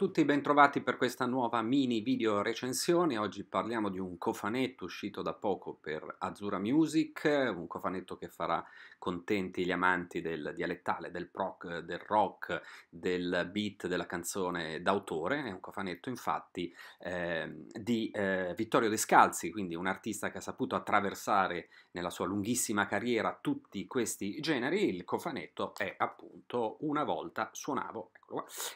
tutti, bentrovati per questa nuova mini video recensione. Oggi parliamo di un cofanetto uscito da poco per Azura Music, un cofanetto che farà contenti gli amanti del dialettale, del proc, del rock, del beat, della canzone d'autore. È un cofanetto infatti eh, di eh, Vittorio Descalzi, quindi un artista che ha saputo attraversare nella sua lunghissima carriera tutti questi generi. Il cofanetto è appunto una volta suonavo,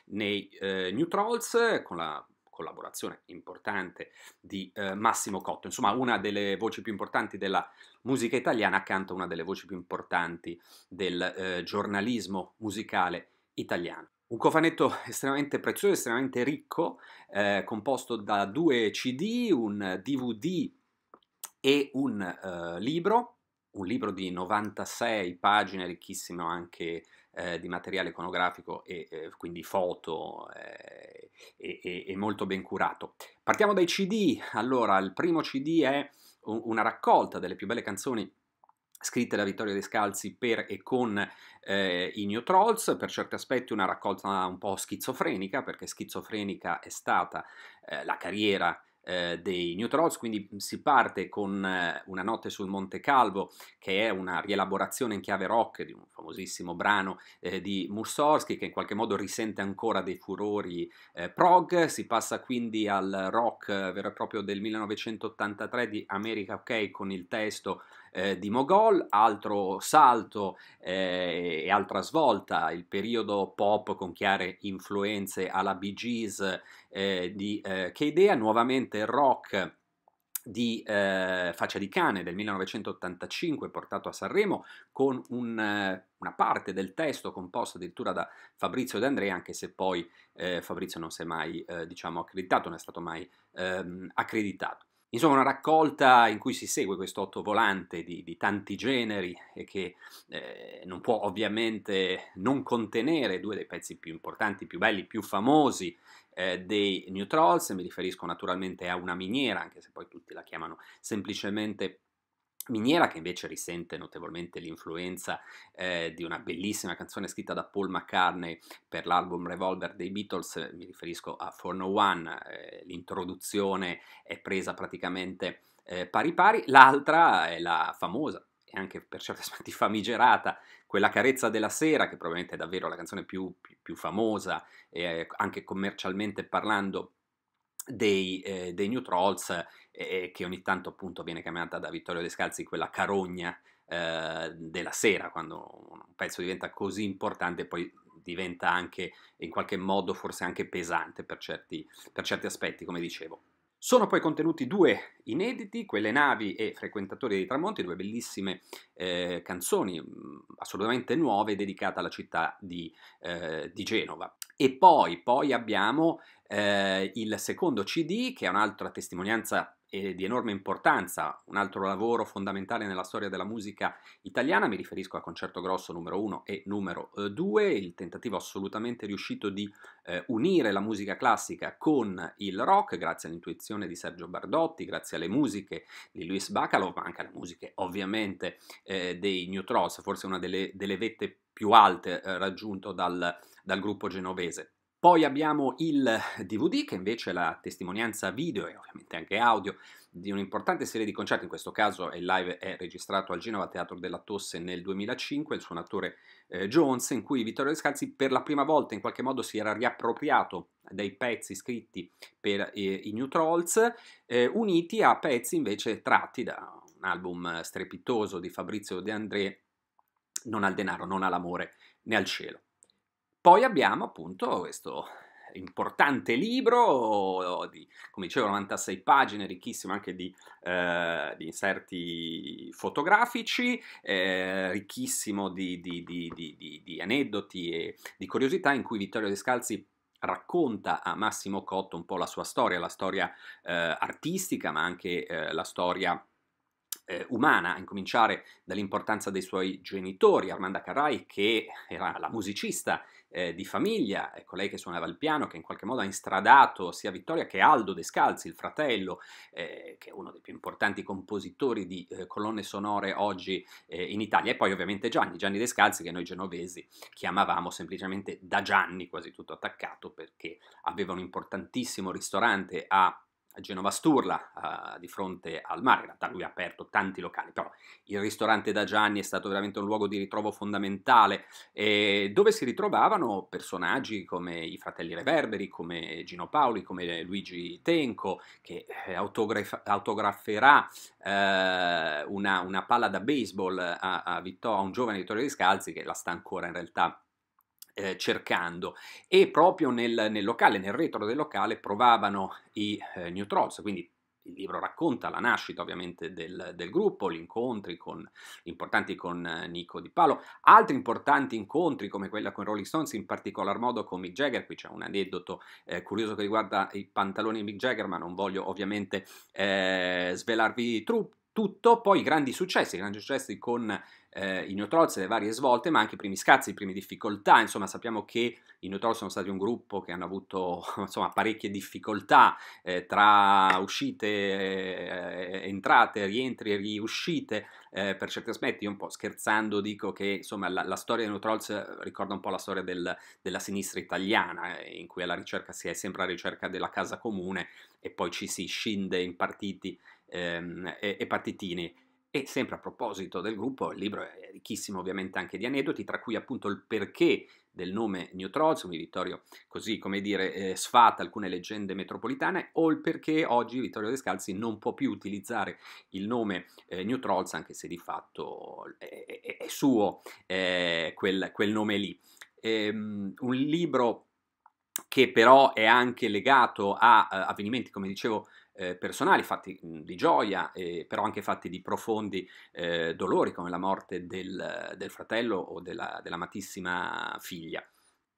nei eh, New Controls con la collaborazione importante di eh, Massimo Cotto, insomma una delle voci più importanti della musica italiana accanto a una delle voci più importanti del eh, giornalismo musicale italiano. Un cofanetto estremamente prezioso, estremamente ricco, eh, composto da due CD, un DVD e un eh, libro un libro di 96 pagine, ricchissimo anche eh, di materiale iconografico e eh, quindi foto eh, e, e, molto ben curato. Partiamo dai CD, allora il primo CD è una raccolta delle più belle canzoni scritte da Vittorio De Scalzi per e con eh, i New Trolls, per certi aspetti una raccolta un po' schizofrenica, perché schizofrenica è stata eh, la carriera eh, dei New Trolls, quindi si parte con eh, Una notte sul Monte Calvo, che è una rielaborazione in chiave rock di un famosissimo brano eh, di Mussorgsky, che in qualche modo risente ancora dei furori eh, prog, si passa quindi al rock eh, vero e proprio del 1983 di America OK con il testo eh, di Mogol, altro salto eh, e altra svolta, il periodo pop con chiare influenze alla Bee Gees eh, di eh, Keidea, nuovamente rock di eh, Faccia di cane del 1985 portato a Sanremo con un, eh, una parte del testo composta addirittura da Fabrizio De Andrea, anche se poi eh, Fabrizio non si è mai eh, diciamo accreditato, non è stato mai ehm, accreditato. Insomma, una raccolta in cui si segue questo otto volante di, di tanti generi e che eh, non può ovviamente non contenere due dei pezzi più importanti, più belli, più famosi eh, dei New Trolls. Mi riferisco naturalmente a una miniera, anche se poi tutti la chiamano semplicemente Miniera che invece risente notevolmente l'influenza eh, di una bellissima canzone scritta da Paul McCartney per l'album Revolver dei Beatles, mi riferisco a 401, eh, l'introduzione è presa praticamente eh, pari pari, l'altra è la famosa e anche per certi aspetti famigerata, quella Carezza della Sera, che probabilmente è davvero la canzone più, più, più famosa, eh, anche commercialmente parlando, dei, eh, dei, New Trolls, eh, che ogni tanto appunto viene chiamata da Vittorio Descalzi quella carogna eh, della sera, quando un pezzo diventa così importante poi diventa anche in qualche modo forse anche pesante per certi, per certi aspetti, come dicevo. Sono poi contenuti due inediti, quelle navi e frequentatori dei tramonti, due bellissime eh, canzoni mm, assolutamente nuove dedicate alla città di, eh, di Genova. E poi, poi abbiamo eh, il secondo CD, che è un'altra testimonianza di enorme importanza, un altro lavoro fondamentale nella storia della musica italiana, mi riferisco a concerto grosso numero 1 e numero 2, eh, il tentativo assolutamente riuscito di eh, unire la musica classica con il rock, grazie all'intuizione di Sergio Bardotti, grazie alle musiche di Luis Bacalov, ma anche alle musiche ovviamente eh, dei New Trolls, forse una delle, delle vette più alte eh, raggiunto dal, dal gruppo genovese. Poi abbiamo il DVD, che invece è la testimonianza video e ovviamente anche audio di un'importante serie di concerti, in questo caso il live è registrato al Genova Teatro della Tosse nel 2005, il suonatore eh, Jones, in cui Vittorio Scalzi per la prima volta in qualche modo si era riappropriato dei pezzi scritti per eh, i New Trolls, eh, uniti a pezzi invece tratti da un album strepitoso di Fabrizio De André, Non al denaro, non all'amore, né al cielo. Poi abbiamo appunto questo importante libro, di, come dicevo 96 pagine, ricchissimo anche di, eh, di inserti fotografici, eh, ricchissimo di, di, aneddoti e di curiosità in cui Vittorio Descalzi racconta a Massimo Cotto un po' la sua storia, la storia eh, artistica ma anche eh, la storia eh, umana, a incominciare dall'importanza dei suoi genitori, Armanda Carrai, che era la musicista eh, di famiglia, ecco lei che suonava il piano, che in qualche modo ha instradato sia Vittoria che Aldo Descalzi, il fratello, eh, che è uno dei più importanti compositori di eh, colonne sonore oggi eh, in Italia, e poi ovviamente Gianni, Gianni Descalzi, che noi genovesi chiamavamo semplicemente da Gianni, quasi tutto attaccato, perché aveva un importantissimo ristorante a Genova Sturla, eh, di fronte al mare, in realtà lui ha aperto tanti locali, però il ristorante da Gianni è stato veramente un luogo di ritrovo fondamentale, eh, dove si ritrovavano personaggi come i fratelli Reverberi, come Gino Paoli, come Luigi Tenco, che eh, autograf- autograferà eh, una, una, palla da baseball a, a, Vittor- a un giovane Vittorio Riscalzi, che la sta ancora in realtà eh, cercando e proprio nel, nel, locale, nel retro del locale, provavano i eh, New Trolls, quindi il libro racconta la nascita ovviamente del, del gruppo, gli incontri con, importanti con eh, Nico Di Palo, altri importanti incontri come quella con Rolling Stones, in particolar modo con Mick Jagger, qui c'è un aneddoto eh, curioso che riguarda i pantaloni di Mick Jagger, ma non voglio ovviamente eh, svelarvi tru- tutto, poi grandi successi, grandi successi con eh, i New e le varie svolte, ma anche i primi scazzi, le prime difficoltà, insomma sappiamo che i New sono stati un gruppo che hanno avuto insomma, parecchie difficoltà eh, tra uscite, eh, entrate, rientri e riuscite, eh, per certi aspetti io un po' scherzando dico che insomma la, la storia dei New eh, ricorda un po' la storia del, della sinistra italiana, eh, in cui alla ricerca si è sempre alla ricerca della casa comune e poi ci si scinde in partiti Ehm, e, e partitini. E sempre a proposito del gruppo, il libro è ricchissimo ovviamente anche di aneddoti, tra cui appunto il perché del nome New Trolls, Vittorio così come dire eh, sfata alcune leggende metropolitane, o il perché oggi Vittorio Descalzi non può più utilizzare il nome eh, New Trolls, anche se di fatto è, è, è suo eh, quel, quel, nome lì. Ehm, un libro che però è anche legato a, a eh, avvenimenti, come dicevo, eh, personali, fatti mh, mhmm, di gioia, eh, però anche fatti di profondi eh, dolori come la morte del, del fratello o della, dell'amatissima figlia.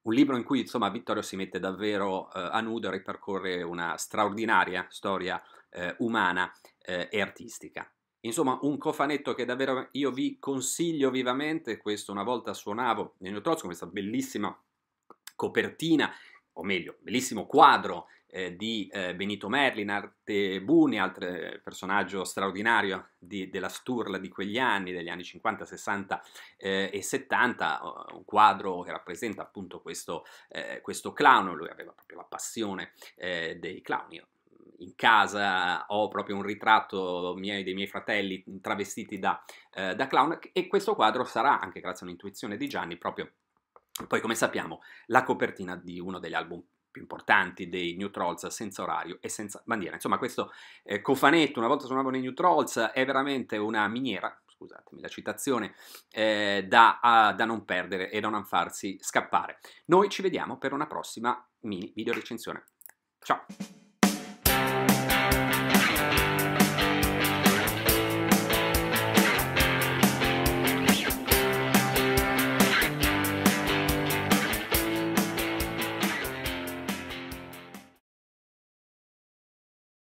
Un libro in cui insomma Vittorio si mette davvero eh, a nudo e ripercorre una straordinaria storia eh, umana eh, e artistica. Insomma, un cofanetto che davvero io vi consiglio vivamente, questo una volta suonavo nel mio trozzo, questa bellissima copertina, o meglio, bellissimo quadro eh, di eh, Benito Merlin, Arte Buni, altro eh, personaggio straordinario di, della Sturla di quegli anni, degli anni 50, 60 eh, e 70, un quadro che rappresenta appunto questo, eh, questo clown, lui aveva proprio la passione dei clown. Io in casa ho proprio un ritratto miei, dei miei fratelli travestiti da, da clown e questo quadro sarà, anche grazie a un'intuizione di Gianni, proprio poi, come sappiamo, la copertina di uno degli album più importanti dei New Trolls senza orario e senza bandiera. Insomma, questo eh, cofanetto, una volta suonavano i New Trolls, è veramente una miniera, scusatemi la citazione, eh, da, a, da non perdere e da non farsi scappare. Noi ci vediamo per una prossima mini video recensione. Ciao!